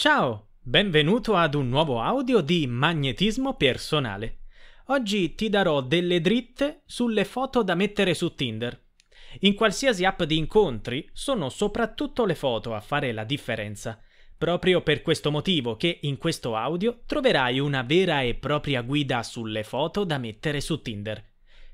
Ciao, benvenuto ad un nuovo audio di Magnetismo Personale. Oggi ti darò delle dritte sulle foto da mettere su Tinder. In qualsiasi app di incontri sono soprattutto le foto a fare la differenza. Proprio per questo motivo che in questo audio troverai una vera e propria guida sulle foto da mettere su Tinder.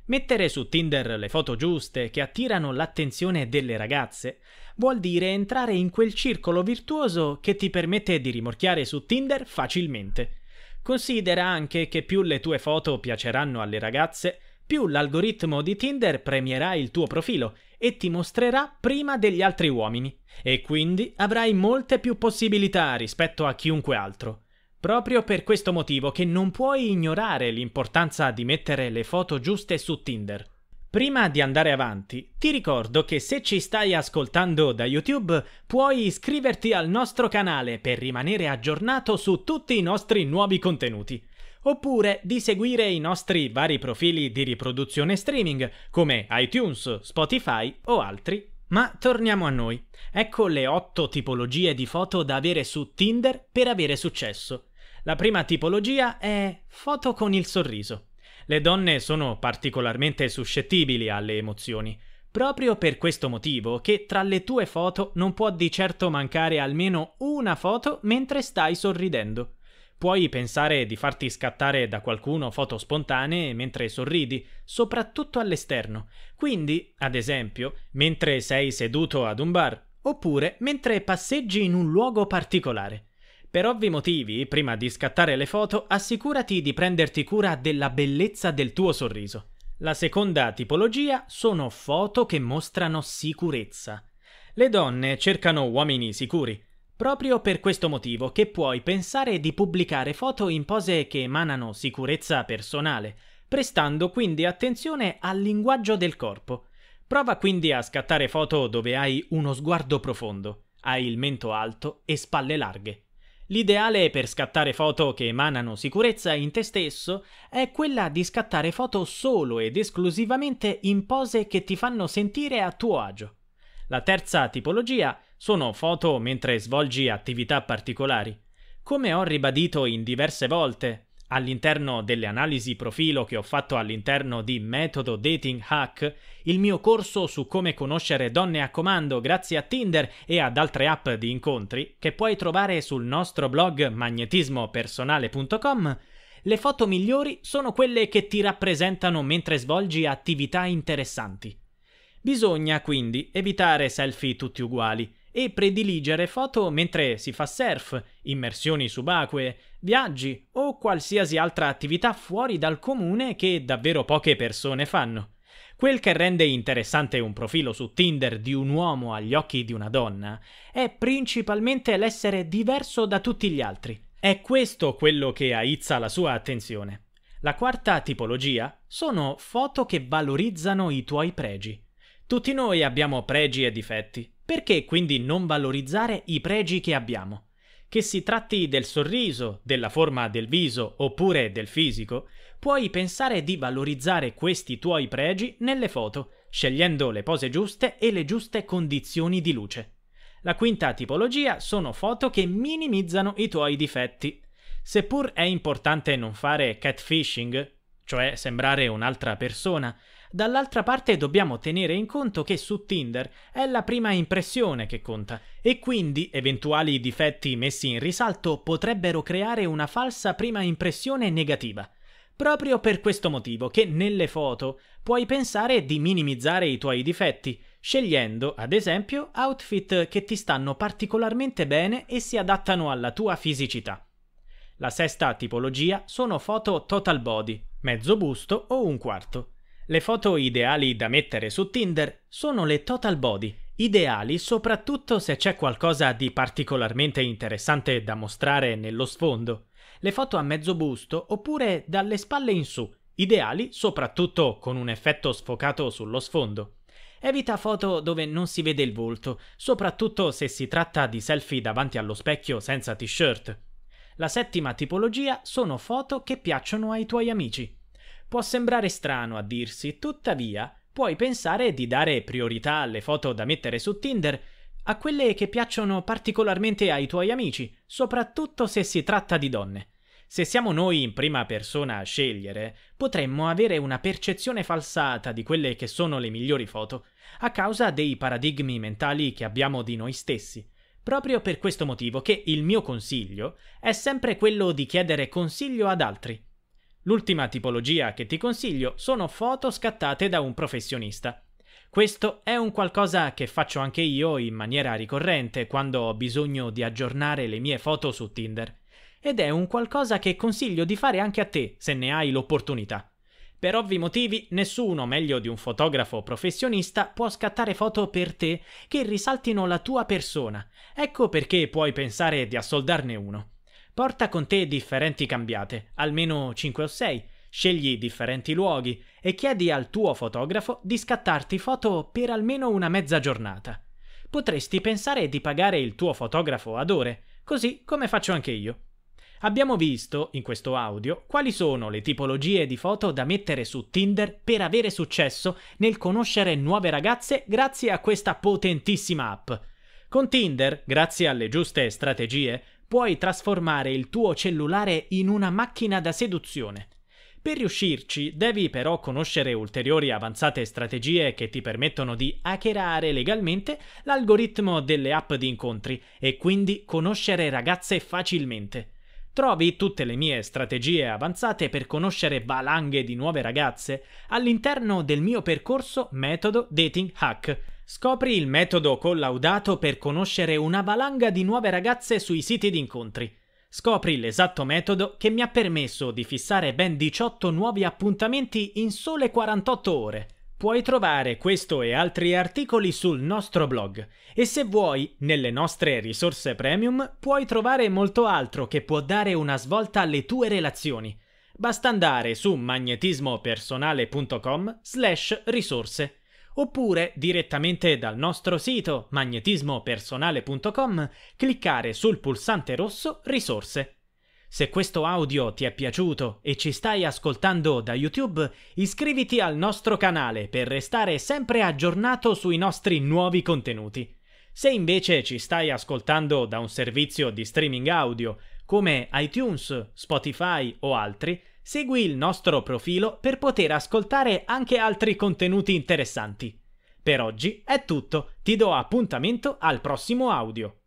Mettere su Tinder le foto giuste che attirano l'attenzione delle ragazze vuol dire entrare in quel circolo virtuoso che ti permette di rimorchiare su Tinder facilmente. Considera anche che più le tue foto piaceranno alle ragazze, più l'algoritmo di Tinder premierà il tuo profilo e ti mostrerà prima degli altri uomini e quindi avrai molte più possibilità rispetto a chiunque altro. Proprio per questo motivo che non puoi ignorare l'importanza di mettere le foto giuste su Tinder. Prima di andare avanti, ti ricordo che se ci stai ascoltando da YouTube, puoi iscriverti al nostro canale per rimanere aggiornato su tutti i nostri nuovi contenuti, oppure di seguire i nostri vari profili di riproduzione streaming come iTunes, Spotify o altri ma torniamo a noi. Ecco le 8 tipologie di foto da avere su Tinder per avere successo. La prima tipologia è foto con il sorriso. Le donne sono particolarmente suscettibili alle emozioni, proprio per questo motivo che tra le tue foto non può di certo mancare almeno una foto mentre stai sorridendo. Puoi pensare di farti scattare da qualcuno foto spontanee mentre sorridi, soprattutto all'esterno. Quindi, ad esempio, mentre sei seduto ad un bar, oppure mentre passeggi in un luogo particolare. Per ovvi motivi, prima di scattare le foto, assicurati di prenderti cura della bellezza del tuo sorriso. La seconda tipologia sono foto che mostrano sicurezza. Le donne cercano uomini sicuri, proprio per questo motivo che puoi pensare di pubblicare foto in pose che emanano sicurezza personale, prestando quindi attenzione al linguaggio del corpo. Prova quindi a scattare foto dove hai uno sguardo profondo, hai il mento alto e spalle larghe. L'ideale per scattare foto che emanano sicurezza in te stesso è quella di scattare foto solo ed esclusivamente in pose che ti fanno sentire a tuo agio. La terza tipologia sono foto mentre svolgi attività particolari. Come ho ribadito in diverse volte, All'interno delle analisi profilo che ho fatto all'interno di Metodo Dating Hack, il mio corso su come conoscere donne a comando grazie a Tinder e ad altre app di incontri, che puoi trovare sul nostro blog magnetismopersonale.com, le foto migliori sono quelle che ti rappresentano mentre svolgi attività interessanti. Bisogna quindi evitare selfie tutti uguali e prediligere foto mentre si fa surf, immersioni subacquee, viaggi o qualsiasi altra attività fuori dal comune che davvero poche persone fanno. Quel che rende interessante un profilo su Tinder di un uomo agli occhi di una donna è principalmente l'essere diverso da tutti gli altri. È questo quello che aizza la sua attenzione. La quarta tipologia sono foto che valorizzano i tuoi pregi. Tutti noi abbiamo pregi e difetti. Perché quindi non valorizzare i pregi che abbiamo? Che si tratti del sorriso, della forma del viso oppure del fisico, puoi pensare di valorizzare questi tuoi pregi nelle foto, scegliendo le pose giuste e le giuste condizioni di luce. La quinta tipologia sono foto che minimizzano i tuoi difetti. Seppur è importante non fare catfishing, cioè sembrare un'altra persona, Dall'altra parte dobbiamo tenere in conto che su Tinder è la prima impressione che conta e quindi eventuali difetti messi in risalto potrebbero creare una falsa prima impressione negativa. Proprio per questo motivo che nelle foto puoi pensare di minimizzare i tuoi difetti, scegliendo ad esempio outfit che ti stanno particolarmente bene e si adattano alla tua fisicità. La sesta tipologia sono foto total body, mezzo busto o un quarto. Le foto ideali da mettere su Tinder sono le total body, ideali soprattutto se c'è qualcosa di particolarmente interessante da mostrare nello sfondo. Le foto a mezzo busto oppure dalle spalle in su, ideali soprattutto con un effetto sfocato sullo sfondo. Evita foto dove non si vede il volto, soprattutto se si tratta di selfie davanti allo specchio senza t-shirt. La settima tipologia sono foto che piacciono ai tuoi amici. Può sembrare strano a dirsi, tuttavia puoi pensare di dare priorità alle foto da mettere su Tinder a quelle che piacciono particolarmente ai tuoi amici, soprattutto se si tratta di donne. Se siamo noi in prima persona a scegliere, potremmo avere una percezione falsata di quelle che sono le migliori foto, a causa dei paradigmi mentali che abbiamo di noi stessi. Proprio per questo motivo che il mio consiglio è sempre quello di chiedere consiglio ad altri. L'ultima tipologia che ti consiglio sono foto scattate da un professionista. Questo è un qualcosa che faccio anche io in maniera ricorrente quando ho bisogno di aggiornare le mie foto su Tinder. Ed è un qualcosa che consiglio di fare anche a te se ne hai l'opportunità. Per ovvi motivi, nessuno meglio di un fotografo professionista può scattare foto per te che risaltino la tua persona. Ecco perché puoi pensare di assoldarne uno. Porta con te differenti cambiate, almeno 5 o 6, scegli differenti luoghi e chiedi al tuo fotografo di scattarti foto per almeno una mezza giornata. Potresti pensare di pagare il tuo fotografo ad ore, così come faccio anche io. Abbiamo visto, in questo audio, quali sono le tipologie di foto da mettere su Tinder per avere successo nel conoscere nuove ragazze grazie a questa potentissima app. Con Tinder, grazie alle giuste strategie, puoi trasformare il tuo cellulare in una macchina da seduzione. Per riuscirci devi però conoscere ulteriori avanzate strategie che ti permettono di hackerare legalmente l'algoritmo delle app di incontri e quindi conoscere ragazze facilmente. Trovi tutte le mie strategie avanzate per conoscere valanghe di nuove ragazze all'interno del mio percorso metodo Dating Hack Scopri il metodo collaudato per conoscere una valanga di nuove ragazze sui siti di incontri. Scopri l'esatto metodo che mi ha permesso di fissare ben 18 nuovi appuntamenti in sole 48 ore. Puoi trovare questo e altri articoli sul nostro blog e se vuoi, nelle nostre risorse premium, puoi trovare molto altro che può dare una svolta alle tue relazioni. Basta andare su magnetismopersonale.com slash risorse oppure direttamente dal nostro sito magnetismopersonale.com cliccare sul pulsante rosso Risorse. Se questo audio ti è piaciuto e ci stai ascoltando da YouTube, iscriviti al nostro canale per restare sempre aggiornato sui nostri nuovi contenuti. Se invece ci stai ascoltando da un servizio di streaming audio come iTunes, Spotify o altri, Segui il nostro profilo per poter ascoltare anche altri contenuti interessanti. Per oggi è tutto, ti do appuntamento al prossimo audio.